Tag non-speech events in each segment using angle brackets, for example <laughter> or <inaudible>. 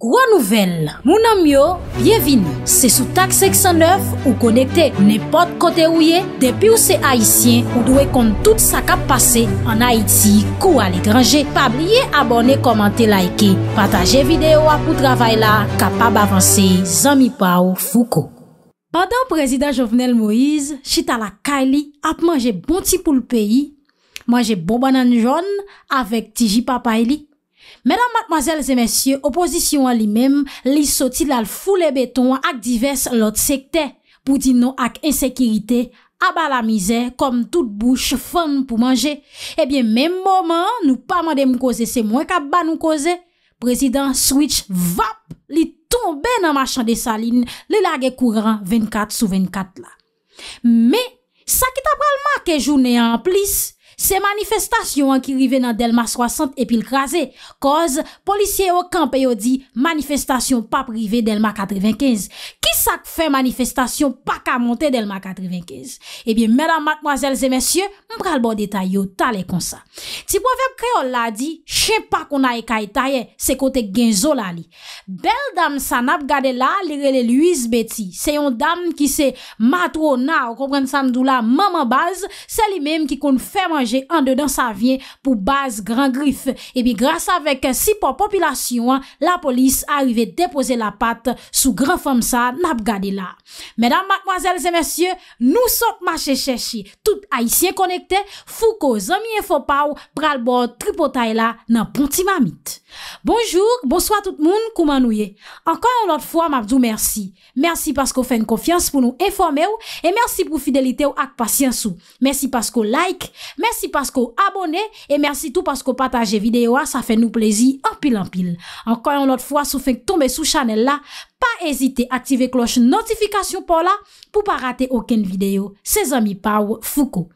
Gwa nouvel, mounan myo, bievin, se sou tak 609 ou konekte, ne pot kote ou ye, depi ou se Haitien ou dwe kont tout sa kap pase, an Haiti, kou al ekranje, pa blye abone, komante, laike, pataje videyo apou travay la, kapab avanse, zami pa ou fuko. Padan prezident Jovenel Moïse, chita la kaili, ap manje bon ti pou l peyi, manje bon banan joun, avek tiji papa ili. Mèdam matmazèl zè mèsyè, opozisyon an li mèm li soti lal foule beton ak divers lot sekte. Pou di nou ak insekiritè, aba la mizè, kom tout bouch fèm pou manje. Ebyen eh mèm mòman, nou pa mandè mou koze se mwen ka ban mou koze. Prezident Switch vap li tombe nan machan de salin li lage kouran 24 sou 24 la. Mè, sa ki ta pralman ke jounè an plis. Se manifestasyon an ki rive nan Delma 60 epil kaze, koz polisye yo kampe yo di manifestasyon pa prive Delma 95 Ki sak fe manifestasyon pa ka monte Delma 95 Ebyen, mèdam, mèkmoazèl, zè mèsyè mpral bo detay yo tale kon sa Ti pou avem kreol la di chen pa kon a e kaj taye, se kote genzo la li. Bel dam san ap gade la, li rele Louise Betty Se yon dam ki se matro na, ou kompren san dou la maman baz, se li mèm ki kon fèman Mwen gen an de dan sa vyen pou baz gran grif e bi grasa vek si po populasyon la polis a rive depose la pat sou gran fom sa nap gade la. Mwen dam, mwen zel, zemensye, nou sot mwache cheshi. Tout a y siye konekte fou ko zomye fopaw pral bo tripo tay la nan ponti mamit. Bonjou, bonsoa tout moun kouman nouye. Ankan an lot fwa mwap djou mersi. Mersi pasko fè n konfians pou nou enfome ou e mersi pou fidelite ou ak pasyans ou. Mersi pasko like. Merci parce que vous abonnez et merci tout parce que vous partagez vidéo. Ça fait nous plaisir en pile en pile. Encore une autre fois, si vous faites tomber sous channel là, pas hésiter à activer cloche notification pour là pour pas rater aucune vidéo. C'est amis Pau Foucault.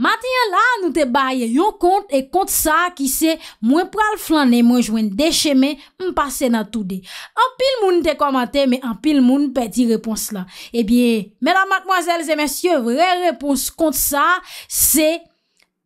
Mati an la nou te baye yon kont e kont sa ki se mwen pral flan e mwen jwen deche men mpase nan tout de An pil moun te komante me an pil moun pe di repons la Ebyen, menan makmwazelze mensyo, vre repons kont sa se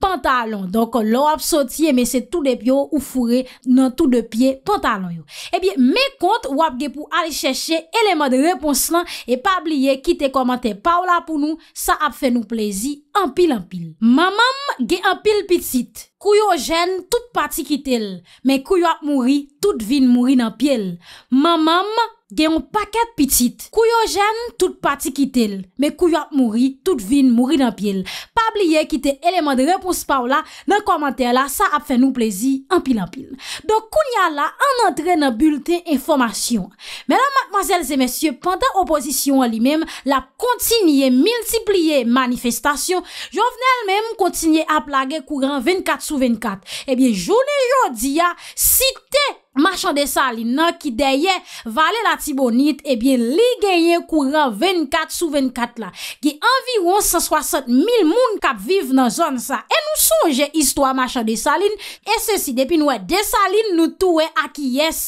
pantalon. Donk, lo ap sotiye, mese tout de pyo ou fure nan tout de pye pantalon yo. Ebyen, eh me kont wap ge pou ali cheshe eleman de repons lan e pa abliye ki te komante pa ou la pou nou, sa ap fe nou plezi anpil-anpil. Mamam ge anpil pitit. Kouyo jen, tout pati kitel Me kouyo ap mouri, tout vin mouri nan piel Mamam, gen yon paket pitit Kouyo jen, tout pati kitel Me kouyo ap mouri, tout vin mouri nan piel Pabliye ki te eleman de repons pa ou la Nan komantè la, sa ap fè nou plezi Anpil anpil Don kounya la, an antre nan bulte informasyon Mèlan matmazèl zè mèsyè Panda opozisyon an li mèm La kontinye, miltiplye Manifestasyon, jo vnen el mèm Kontinye ap lage kouran 24 sou 24. Ebyen, jounen yo diya, site Machan Desaline nan ki deye Vale Latibonite e eh bie li genye Kouran 24 sou 24 la Ki environ 160 mil Moun kap vive nan zon sa E nou sonje istwa Machan Desaline E se si depi nou e Desaline Nou tou e aki yes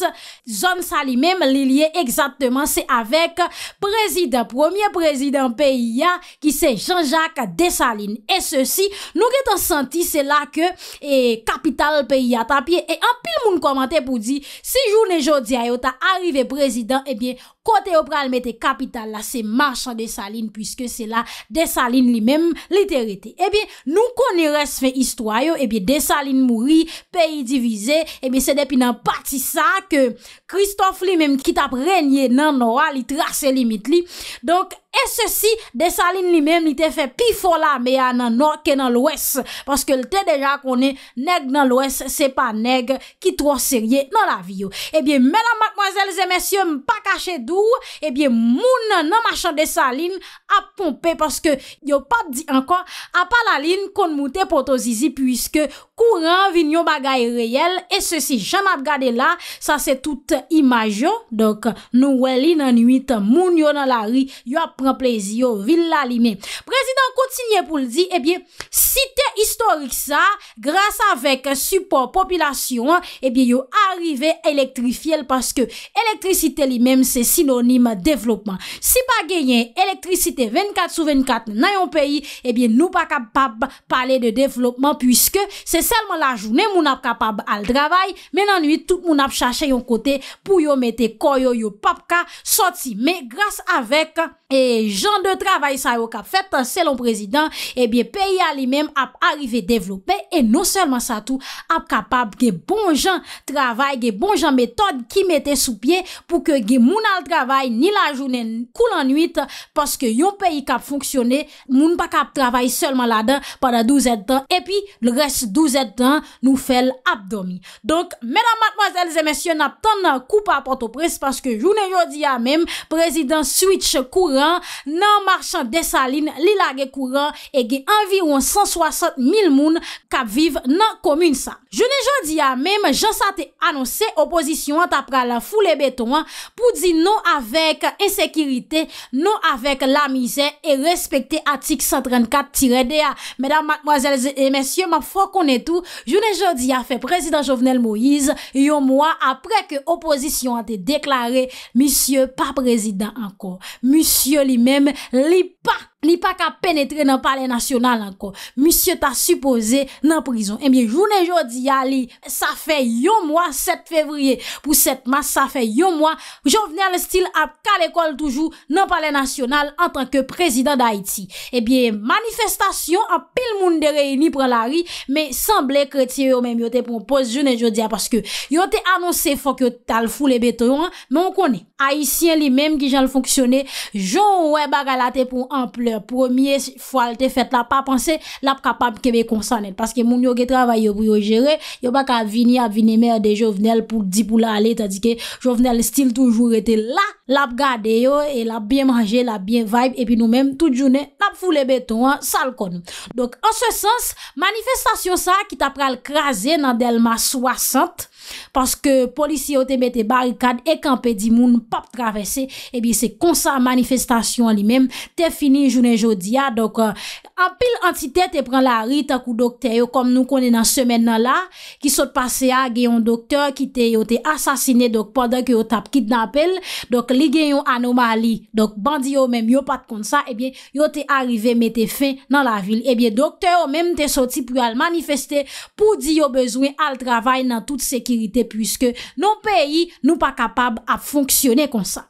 Zon sali mem li liye Eksatman se avek prezident Premier prezident peyi ya Ki se Jean-Jacques Desaline E se si nou re tan santi se la eh, ke Kapital peyi ya tapye E an pil moun komante pou di si jounen jodi ayot a arrive prezident, ebyen eh kote yo pral mette kapital la se marchan desaline pwiske se la desaline li menm literite. Ebi, eh nou koni res fe istwayo, ebi eh desaline mouri, peyi divize, ebi eh se depi nan patisa ke Kristof li menm kitap renyen nan noa li trase limit li. Donk, e se si desaline li menm li te fe pifola me ya nan noa ke nan lwes, paske lte deja koni neg nan lwes se pa neg ki tro serye nan la viyo. Ebi, menan mwazel zemesye mpa kache dou Ebyen eh moun nan machande sa lin ap pompe Paske yo pa di ankon A pa la lin kon mouten poto zizi Puiske kouran vin yo bagay reyel E se si jama ap gade la Sa se tout imajo Donk nouwe lin anuit moun yo nan la ri Yo ap pren plezi yo vil la li me Prezident kontinye pou li di Ebyen eh site istorik sa Gras avek support popilasyon Ebyen eh yo arrive elektrifiel Paske elektrisite li menm se si lounim devlopman. Si pa genyen elektrisite 24 sou 24 nan yon peyi, ebyen eh nou pa kapab pale de devlopman, pwiske se selman la jounen moun ap kapab al travay, men anoui tout moun ap chache yon kote pou yo mette koyo yo papka soti. Men, gras avek eh, gen de travay sa yo kap fet, se lon prezident ebyen eh peyi alimem ap arive devloppe, e nou selman sa tou ap kapab gen bon jan travay, gen bon jan metode ki mette sou pie pou ke gen moun al gavay ni la jounen koul anuit paske yon peyi kap fonksyone moun pa kap travay selman la den para 12 etan epi l res 12 etan nou fel abdomi donk menan matmazel zemensyon ap tan nan koupa pato pres paske jounen jodi a mem prezident switch kouran nan marchan desaline li la ge kouran e ge anviron 160 mil moun kap viv nan komoun sa jounen jodi a mem jan sa te anonsen oposisyon tapra la foule beton pou di nou avèk esekirite, nou avèk la mise, e respekte atik 134 tire de ya. Medan madmoazelze e mensyè, ma fò konen tou, jounen jodi a fè prezident Jovenel Moïse, yon mwa apre ke oposisyon a te deklare misyè pa prezident ankon. Misyè li mem, li pa Ni pa ka penetre nan pale nasyonal anko Misyot a supose nan prizon E eh bie jounen jodi a li Sa fe yon mwa set fevriye Pou set mas sa fe yon mwa Joun vnen le stil ap ka lekol toujou Nan pale nasyonal an tanke prezident da Haiti E eh bie manifestasyon A pil moun de reyini pran la ri Me sanble kretye yon men Yo te pon pos jounen jodi a Paske yon te anons se fok yo tal foule beton Men konen Haitien li men ki jan l foksyone Joun wè bagala te pon ample Premier fwa te fet la pa panse, la pa kapab kebe konsanet Paske moun yo ge travaye yo bou yo jere Yo baka vini ap vini mer de jovenel pou di pou la ale Tadi ke jovenel stil toujou rete la La pa gade yo, la pa bien manje, la pa bien vibe Epi nou men, tout jounen, la pa foule beton, sal kon Dok, an se sens, manifestasyon sa ki ta pral krasen nan delma 60 paske polisi yo te mette barikade e kampe di moun pap travesse ebi se konsa manifestasyon li mem te fini jounen jodi ya doke eh, apil antite te pran la rita kou dokte yo kom nou konen nan semen nan la ki sot pase a geyon dokte ki te yo te asasine doke padak yo tap kit napel doke li geyon anomali doke bandi yo mem yo pat kon sa ebi yo te arrive mette fe nan la vil ebi dokte yo mem te soti pou al manifeste pou di yo bezwen al travay nan tout se ki Pwiske nou peyi nou pa kapab a fonksyone konsa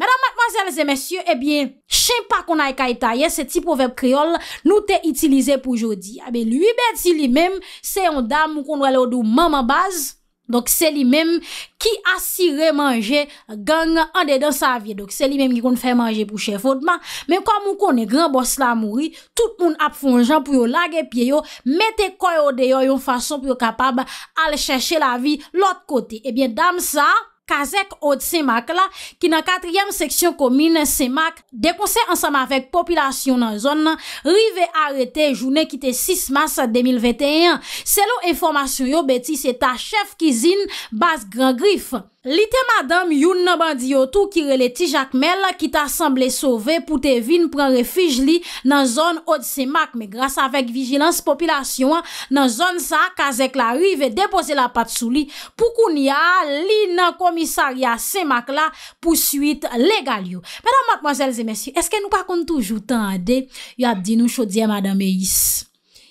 Medan matmazelze mesyou Ebyen chen pa kon ay kaitaye Se ti povep kriol nou te itilize pou jodi Abyen eh luy beti li mem Se yon dam moun kon wale odou maman baz Dok se li menm ki asire manje gang an de dan sa vie. Dok se li menm ki kon fè manje pou chefotman. Menm kon moun kon e granbos la mouri, tout moun ap fonjan pou yo lage pie yo, mete koyo de yo yon fason pou yo kapab ale chèche la vi lot kote. Ebyen eh dam sa... Kazek od Semak la, ki nan katryem seksyon komine Semak, dekonsen ansama vek populasyon nan zon nan, rive arete jounen kite 6 mas 2021. Selon informasyon yo beti, se ta chef kizine bas Gran Grif. Li te madame yon nan bandi yo tou kirele ti jakmel ki ta semble sove pou te vin pran refij li nan zon od Semak. Me grasa avek vigilans populasyon nan zon sa, kazek la rive depose la pat sou li pou koun ya li nan komisarya Semak la pousuit legal yo. Madame, mademoiselles et messieurs, eske nou pa kon toujou tan ade yon ap di nou chodye madame e yis?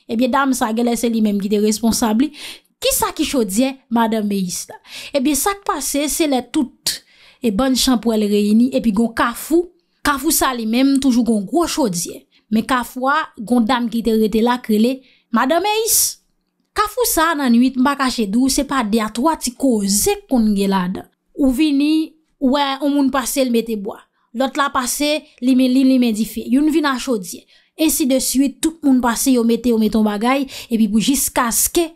Ebye eh dam sa gelese li menm ki te responsable li. Ki sa ki chodien? Madame Meïs la. Ebi eh sa k pase, se le tout, e ban chanpou el reyini, epi gon kafou, kafou sa li menm, toujou gon gro chodien. Men kafou a, gon dam ki te rete lakrele, Madame Meïs. Kafou sa nan nuit, mba kache dou, se pa de atwa, ti ko zek kon nge la da. Ou vini, ou moun pase, li mette bo. Lot la pase, li men li, li men di fe. Yon vina chodien. Ensi de suite, tout moun pase, yo mette, yo mette on bagay, epi pou jis kaskè,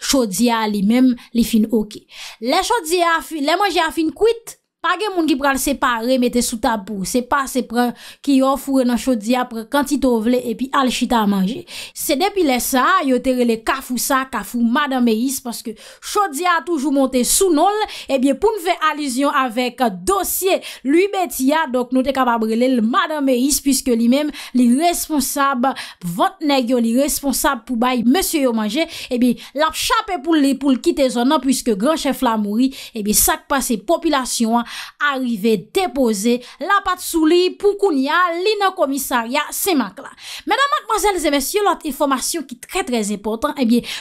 Chodzi a li menm li fin okey. Le chodzi a fin, le manji a fin kwit? A gen moun ki pral separe, mette sou tabou. Se pa sepran ki yo fure nan Chaudia pral kantito vle epi al chita a manje. Se depi lesa, yo terele kafou sa, kafou madame is, paske Chaudia a toujou monte sou nol, epi pou nve alizyon avek dosye, luy betiya, dok nou te kapabrelele madame is, piske li menm li responsab, vot negyo li responsab pou baye monsye yo manje, epi lap chapè pou li pou lkite zonan, piske granchef la mouri, epi sak pa se popilasyon an, Arrive depoze la pat souli pou koun ya li nan komisarya seman k la. Medan mank mansel zemesye, lote informasyon ki tre tre zepotan,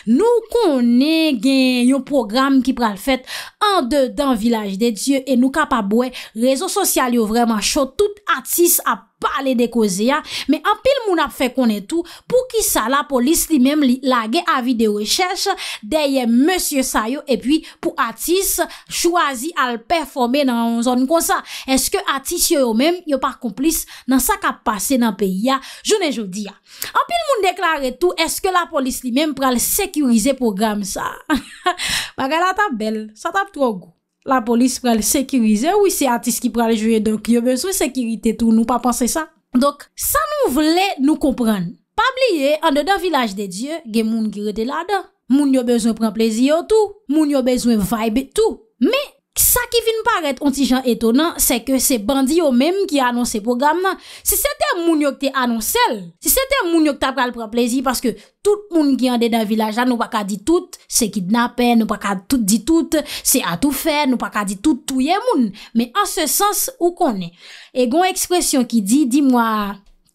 nou konen gen yon program ki pral fet an de dan Vilaj de Diyo e nou kapabwe rezo sosyal yo vreman chot tout atis ap. Parle de koze ya, me apil moun ap fe konen tou, pou ki sa la polis li menm li lage avi de rechers, deye monsie sa yo, e pi pou atis chwazi al performe nan zon kon sa. Eske atis yo yo menm yo par komplis nan sa ka pase nan peyi ya, jounen joudi ya. Apil moun deklare tou, eske la polis li menm pral sekurize program sa. <laughs> Bagala tap bel, sa tap tro go. La polis pral sekirize ou se atis ki pral jwe, donk yo bezwen sekirite tou nou pa panse sa. Dok, sa nou vle nou kompran. Pa bliye, an de da vilaj de Diyo, gen moun ki rete la da. Moun yo bezwen pran plezi yo tou. Moun yo bezwen vibe tou. Me, Sa ki vin paret ontijan etonan, se ke se bandi yo menm ki anons se program nan. Se se te moun yo te anons sel, se se te moun yo te apral pran plezi, paske tout moun ki yande nan vilajan nou pa ka di tout, se ki dnape, nou pa ka tout di tout, se atoufe, nou pa ka di tout touye moun. Me an se sens ou konen, e gon ekspresyon ki di, di mwa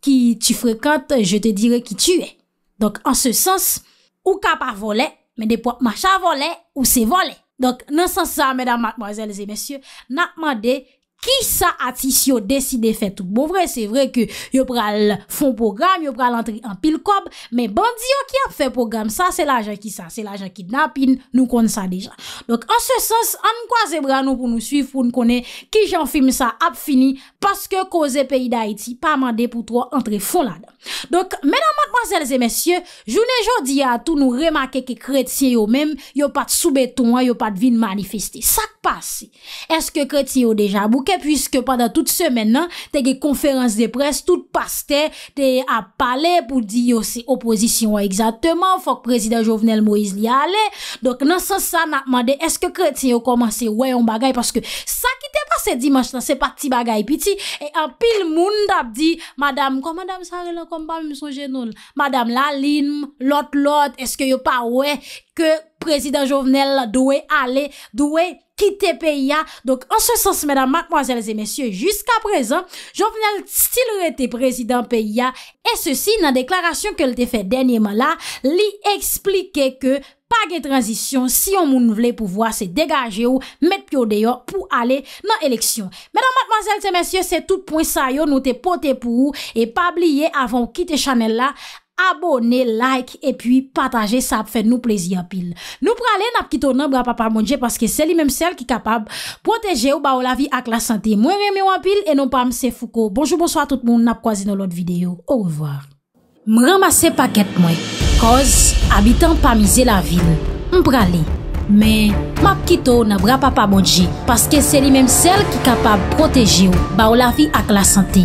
ki tu frekante, je te dire ki tu e. Donk an se sens, ou ka pa vole, me depo macha vole, ou se vole. Donk, nan san sa, mèdam, mademoiselles et messieurs, nan ma dey, Ki sa ati si yo deside fè tout? Bon, vre, se vre ke yo pral fon program, yo pral antre an pil kob, men bandi yo ki ap fè program, sa se la jen ki sa, se la jen ki napin, nou kon sa deja. Donk, an se sens, an kwa ze brano pou nou suiv pou nou konen ki jan film sa ap fini, paske koze peyi da iti, pa mande pou tro antre fon la dan. Donk, menan matmazelze mesye, jounen jodi a tou nou remake ke kretye yo men, yo pat soubeton, yo pat vin manifesti. Sa k pasi? Eske kretye yo deja bouke? Piske padan tout semen nan, te ge konferans de pres, tout pastè, te ap pale pou di yo se opozisyon wè. Eksatèman, fok prezida Jovenel Moïse li ale. Donk nan san san ap made, eske kre ti yo komanse wè yon bagay? Paske sa ki te pase Dimash nan, se pati bagay. Pi ti, e apil moun dap di, madame, kwa madame sarè la kompa, mi souje non. Madame Lalim, lot lot, eske yo pa wè ke konferans? Président Jovenel doè alè, doè kite PIA. Donc en ce sens, mesdames, mademoiselles et messieurs, jusqu'à présent, Jovenel s'il aurait été président PIA, et ceci, nan deklaration que l'était fait dernièrement là, l'expliqué que pas de transition si on ne voulait pouvoir se dégager ou mettre pio dehors pour aller dans l'élection. Mesdames, mademoiselles et messieurs, c'est tout pour ça. Yo, nou t'es poté pour ou, et pas oublié avant de quitter Chanel là, Abone, like e pi pataje sa ap fe nou plezi apil. Nou prale nap kito nan bra papa mounje paske se li menm sel ki kapab proteje ou ba ou la vi ak la sante. Mwen reme ou apil e non pa mse fuko. Bonjou bonsoy a tout moun nap kwa zi nou lot videyo. Ou revoar. Mwen ramase paket mwen. Koz, abitan pa mize la vil. Mwen prale. Men, map kito nan bra papa mounje paske se li menm sel ki kapab proteje ou ba ou la vi ak la sante.